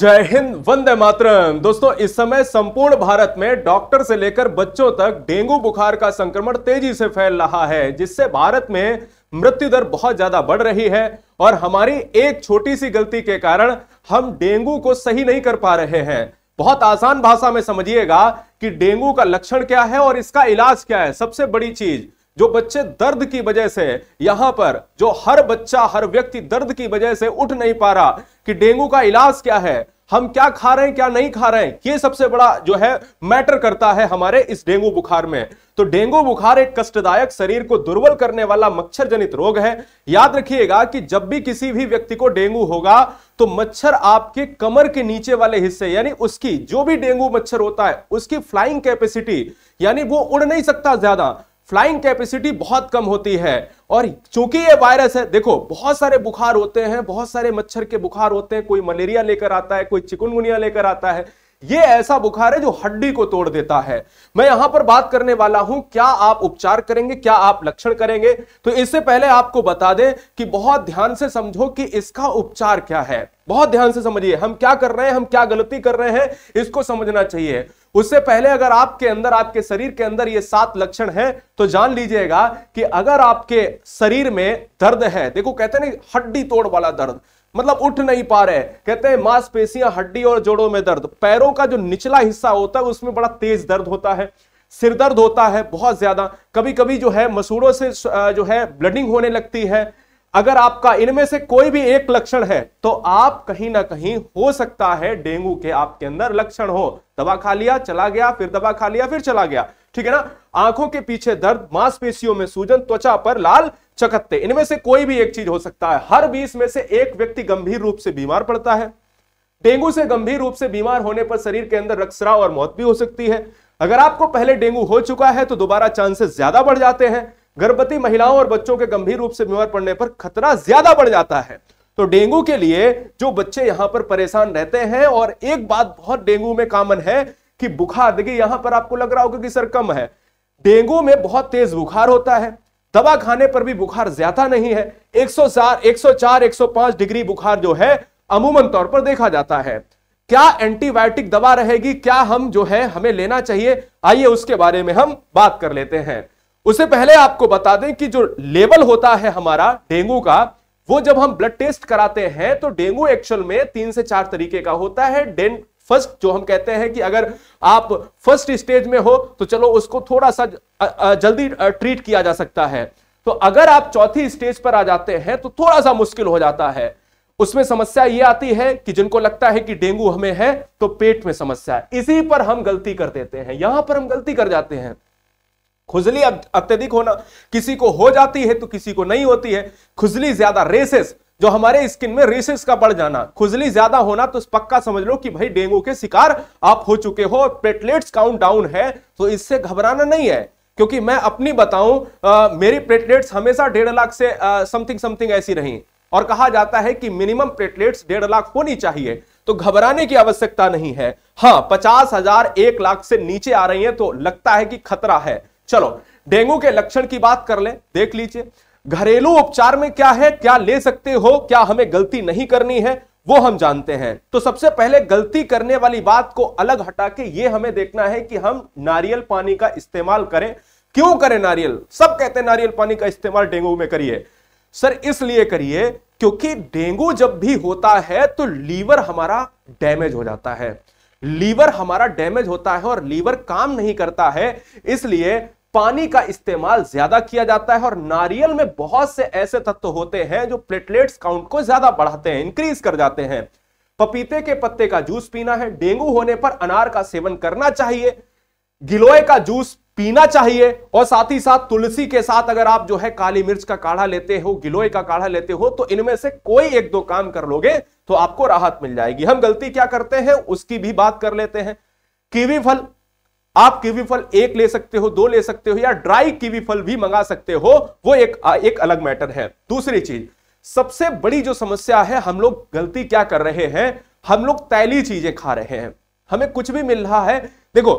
जय हिंद वंदे मातरम दोस्तों इस समय संपूर्ण भारत में डॉक्टर से लेकर बच्चों तक डेंगू बुखार का संक्रमण तेजी से फैल रहा है जिससे भारत में मृत्यु दर बहुत ज्यादा बढ़ रही है और हमारी एक छोटी सी गलती के कारण हम डेंगू को सही नहीं कर पा रहे हैं बहुत आसान भाषा में समझिएगा कि डेंगू का लक्षण क्या है और इसका इलाज क्या है सबसे बड़ी चीज जो बच्चे दर्द की वजह से यहां पर जो हर बच्चा हर व्यक्ति दर्द की वजह से उठ नहीं पा रहा कि डेंगू का इलाज क्या है हम क्या खा रहे हैं क्या नहीं खा रहे हैं ये सबसे बड़ा जो है मैटर करता है हमारे इस डेंगू बुखार में तो डेंगू बुखार एक कष्टदायक शरीर को दुर्बल करने वाला मच्छर जनित रोग है याद रखिएगा कि जब भी किसी भी व्यक्ति को डेंगू होगा तो मच्छर आपके कमर के नीचे वाले हिस्से यानी उसकी जो भी डेंगू मच्छर होता है उसकी फ्लाइंग कैपेसिटी यानी वो उड़ नहीं सकता ज्यादा फ्लाइंग कैपेसिटी बहुत कम होती है और चूंकि ये वायरस है देखो बहुत सारे बुखार होते हैं बहुत सारे मच्छर के बुखार होते हैं कोई मलेरिया लेकर आता है कोई चिकुनगुनिया लेकर आता है ये ऐसा बुखार है जो हड्डी को तोड़ देता है मैं यहां पर बात करने वाला हूं क्या आप उपचार करेंगे क्या आप लक्षण करेंगे तो इससे पहले आपको बता दें कि बहुत ध्यान से समझो कि इसका उपचार क्या है बहुत ध्यान से समझिए हम क्या कर रहे हैं हम क्या गलती कर रहे हैं इसको समझना चाहिए उससे पहले अगर आपके अंदर आपके शरीर के अंदर ये सात लक्षण हैं तो जान लीजिएगा कि अगर आपके शरीर में दर्द है देखो कहते हैं ना हड्डी तोड़ वाला दर्द मतलब उठ नहीं पा रहे कहते हैं मांसपेशियां हड्डी और जोड़ों में दर्द पैरों का जो निचला हिस्सा होता है उसमें बड़ा तेज दर्द होता है सिर दर्द होता है बहुत ज्यादा कभी कभी जो है मसूड़ों से जो है ब्लडिंग होने लगती है अगर आपका इनमें से कोई भी एक लक्षण है तो आप कहीं ना कहीं हो सकता है डेंगू के आपके अंदर लक्षण हो दवा खा लिया चला गया फिर दवा खा लिया फिर चला गया ठीक है ना आंखों के पीछे दर्द मांसपेशियों में सूजन त्वचा पर लाल चकत्ते इनमें से कोई भी एक चीज हो सकता है हर बीस में से एक व्यक्ति गंभीर रूप से बीमार पड़ता है डेंगू से गंभीर रूप से बीमार होने पर शरीर के अंदर रक्सराव और मौत भी हो सकती है अगर आपको पहले डेंगू हो चुका है तो दोबारा चांसेस ज्यादा बढ़ जाते हैं गर्भवती महिलाओं और बच्चों के गंभीर रूप से बीमार पड़ने पर खतरा ज्यादा बढ़ जाता है तो डेंगू के लिए जो बच्चे यहां पर परेशान रहते हैं और एक बात बहुत डेंगू में कॉमन है कि बुखार देखिए यहां पर आपको लग रहा होगा कि सर कम है डेंगू में बहुत तेज बुखार होता है दवा खाने पर भी बुखार ज्यादा नहीं है 104, 104, 105 डिग्री बुखार जो है अमूमन तौर पर देखा जाता है क्या एंटीबायोटिक दवा रहेगी क्या हम जो है हमें लेना चाहिए आइए उसके बारे में हम बात कर लेते हैं उससे पहले आपको बता दें कि जो लेवल होता है हमारा डेंगू का वो जब हम ब्लड टेस्ट कराते हैं तो डेंगू एक्चुअल में तीन से चार तरीके का होता है डेंट फर्स्ट जो हम कहते हैं कि अगर आप फर्स्ट स्टेज में हो तो चलो उसको थोड़ा सा जल्दी ट्रीट किया जा सकता है तो अगर आप चौथी स्टेज पर आ जाते हैं तो थोड़ा सा मुश्किल हो जाता है उसमें समस्या ये आती है कि जिनको लगता है कि डेंगू हमें है तो पेट में समस्या है इसी पर हम गलती कर देते हैं यहां पर हम गलती कर जाते हैं खुजली अत्यधिक होना किसी को हो जाती है तो किसी को नहीं होती है खुजली ज्यादा रेसेस जो हमारे स्किन में रेसेस का बढ़ जाना खुजली ज्यादा होना तो पक्का समझ लो कि भाई डेंगू के शिकार आप हो चुके हो प्लेटलेट्स काउंट डाउन है तो इससे घबराना नहीं है क्योंकि मैं अपनी बताऊं मेरी प्लेटलेट्स हमेशा डेढ़ लाख से समथिंग समथिंग ऐसी रही और कहा जाता है कि मिनिमम प्लेटलेट्स डेढ़ लाख होनी चाहिए तो घबराने की आवश्यकता नहीं है हाँ पचास हजार एक लाख से नीचे आ रही है तो लगता है कि खतरा है चलो डेंगू के लक्षण की बात कर ले देख लीजिए घरेलू उपचार में क्या है क्या ले सकते हो क्या हमें गलती नहीं करनी है वो हम जानते हैं तो सबसे पहले गलती करने वाली बात को अलग हटा के ये हमें देखना है कि हम नारियल पानी का इस्तेमाल करें क्यों करें नारियल सब कहते हैं नारियल पानी का इस्तेमाल डेंगू में करिए सर इसलिए करिए क्योंकि डेंगू जब भी होता है तो लीवर हमारा डैमेज हो जाता है लीवर हमारा डैमेज होता है और लीवर काम नहीं करता है इसलिए पानी का इस्तेमाल ज्यादा किया जाता है और नारियल में बहुत से ऐसे तत्व होते हैं जो प्लेटलेट्स काउंट को ज्यादा बढ़ाते हैं इंक्रीज कर जाते हैं पपीते के पत्ते का जूस पीना है डेंगू होने पर अनार का सेवन करना चाहिए गिलोय का जूस पीना चाहिए और साथ ही साथ तुलसी के साथ अगर आप जो है काली मिर्च का काढ़ा लेते हो गिलोय का काढ़ा लेते हो तो इनमें से कोई एक दो काम कर लोगे तो आपको राहत मिल जाएगी हम गलती क्या करते हैं उसकी भी बात कर लेते हैं कीवी फल आप कीवी फल एक ले सकते हो दो ले सकते हो या ड्राई कीवी फल भी मंगा सकते हो वो एक एक अलग मैटर है दूसरी चीज सबसे बड़ी जो समस्या है हम लोग गलती क्या कर रहे हैं हम लोग तैली चीजें खा रहे हैं हमें कुछ भी मिल रहा है देखो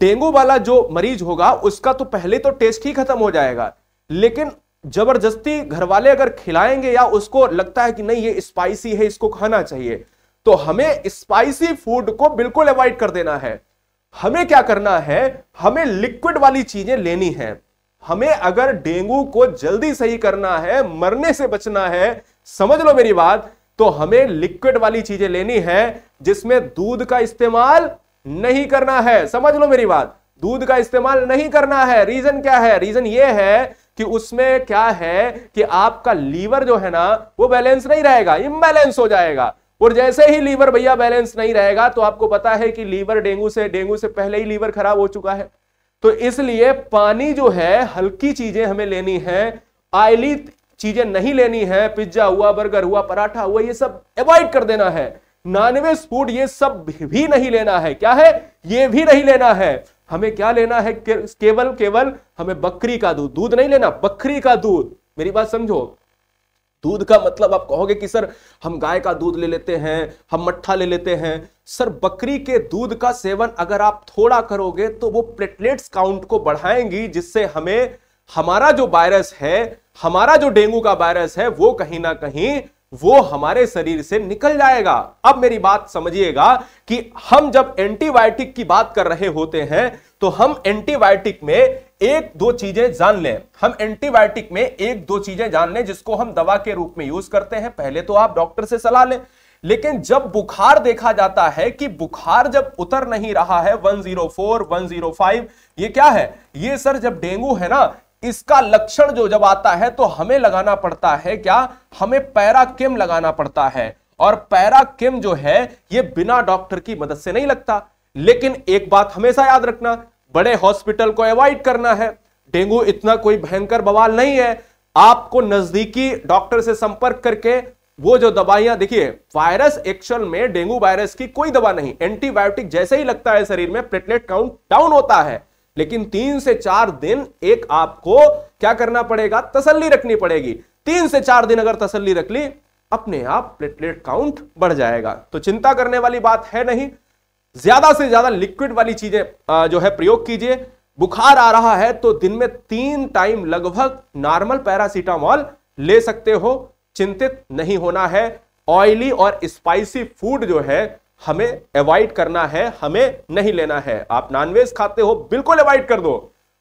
डेंगू वाला जो मरीज होगा उसका तो पहले तो टेस्ट ही खत्म हो जाएगा लेकिन जबरदस्ती घर वाले अगर खिलाएंगे या उसको लगता है कि नहीं ये स्पाइसी है इसको खाना चाहिए तो हमें स्पाइसी फूड को बिल्कुल अवॉइड कर देना है हमें क्या करना है हमें लिक्विड वाली चीजें लेनी है हमें अगर डेंगू को जल्दी सही करना है मरने से बचना है समझ लो मेरी बात तो हमें लिक्विड वाली चीजें लेनी है जिसमें दूध का इस्तेमाल नहीं करना है समझ लो मेरी बात दूध का इस्तेमाल नहीं करना है रीजन क्या है रीजन ये है कि उसमें क्या है कि आपका लीवर जो है ना वो बैलेंस नहीं रहेगा इम्बैलेंस हो जाएगा और जैसे ही लीवर भैया बैलेंस नहीं रहेगा तो आपको पता है कि लीवर डेंगू से डेंगू से पहले ही लीवर खराब हो चुका है तो इसलिए पानी जो है हल्की चीजें हमें लेनी है आयली चीजें नहीं लेनी है पिज्जा हुआ बर्गर हुआ पराठा हुआ ये सब अवॉइड कर देना है नॉनवेज फूड ये सब भी नहीं लेना है क्या है ये भी नहीं लेना है हमें क्या लेना है केवल केवल हमें बकरी का दूध दूध नहीं लेना बकरी का दूध मेरी बात समझो दूध का मतलब आप कहोगे कि सर हम गाय का दूध ले लेते हैं हम मट्ठा ले लेते हैं सर बकरी के दूध का सेवन अगर आप थोड़ा करोगे तो वो प्लेटलेट्स काउंट को बढ़ाएंगी जिससे हमें हमारा जो वायरस है हमारा जो डेंगू का वायरस है वो कहीं ना कहीं वो हमारे शरीर से निकल जाएगा अब मेरी बात समझिएगा कि हम जब एंटीबायोटिक की बात कर रहे होते हैं तो हम एंटीबायोटिक में एक दो चीजें जान लें हम एंटीबायोटिक में एक दो चीजें जान लें जिसको हम दवा के रूप में यूज करते हैं पहले तो आप डॉक्टर से सलाह लें लेकिन जब बुखार देखा जाता है कि बुखार जब उतर नहीं रहा है 104, 105 ये क्या है ये सर जब डेंगू है ना इसका लक्षण जो जब आता है तो हमें लगाना पड़ता है क्या हमें पैरा किम लगाना पड़ता है और पैरा किम जो है ये बिना डॉक्टर की मदद से नहीं लगता लेकिन एक बात हमेशा याद रखना बड़े हॉस्पिटल को अवॉइड करना है डेंगू इतना कोई भयंकर बवाल नहीं है आपको नजदीकी डॉक्टर से संपर्क करके वो जो दवाइयां देखिए वायरस एक्चुअल में डेंगू वायरस की कोई दवा नहीं एंटीबायोटिक जैसे ही लगता है शरीर में प्लेटलेट काउंट डाउन होता है लेकिन तीन से चार दिन एक आपको क्या करना पड़ेगा तसल्ली रखनी पड़ेगी तीन से चार दिन अगर तसल्ली रख ली अपने आप प्लेटलेट काउंट बढ़ जाएगा तो चिंता करने वाली बात है नहीं ज्यादा से ज्यादा लिक्विड वाली चीजें जो है प्रयोग कीजिए बुखार आ रहा है तो दिन में तीन टाइम लगभग नॉर्मल पैरासीटामॉल ले सकते हो चिंतित नहीं होना है ऑयली और स्पाइसी फूड जो है हमें अवॉइड करना है हमें नहीं लेना है आप नॉनवेज खाते हो बिल्कुल अवॉइड कर दो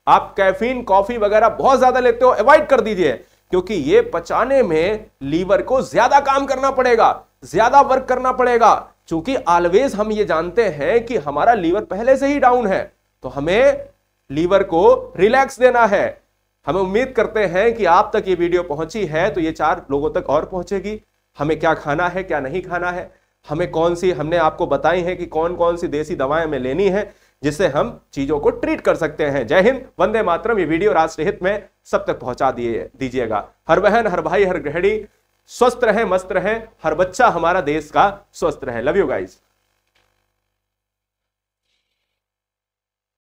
आप कैफीन कॉफी वगैरह बहुत ज्यादा लेते हो अवॉइड कर दीजिए क्योंकि ये पचाने में लीवर को ज्यादा काम करना पड़ेगा ज्यादा वर्क करना पड़ेगा चूंकि ऑलवेज हम ये जानते हैं कि हमारा लीवर पहले से ही डाउन है तो हमें लीवर को रिलैक्स देना है हम उम्मीद करते हैं कि आप तक ये वीडियो पहुंची है तो ये चार लोगों तक और पहुंचेगी हमें क्या खाना है क्या नहीं खाना है हमें कौन सी हमने आपको बताई है कि कौन कौन सी देसी दवाएं हमें लेनी है जिससे हम चीजों को ट्रीट कर सकते हैं जय हिंद वंदे मातरम ये वीडियो राष्ट्रहित में सब तक पहुंचा दिए दीजिएगा हर बहन हर भाई हर गृहणी स्वस्थ रहें मस्त रहे हर बच्चा हमारा देश का स्वस्थ रहे लव यू गाइज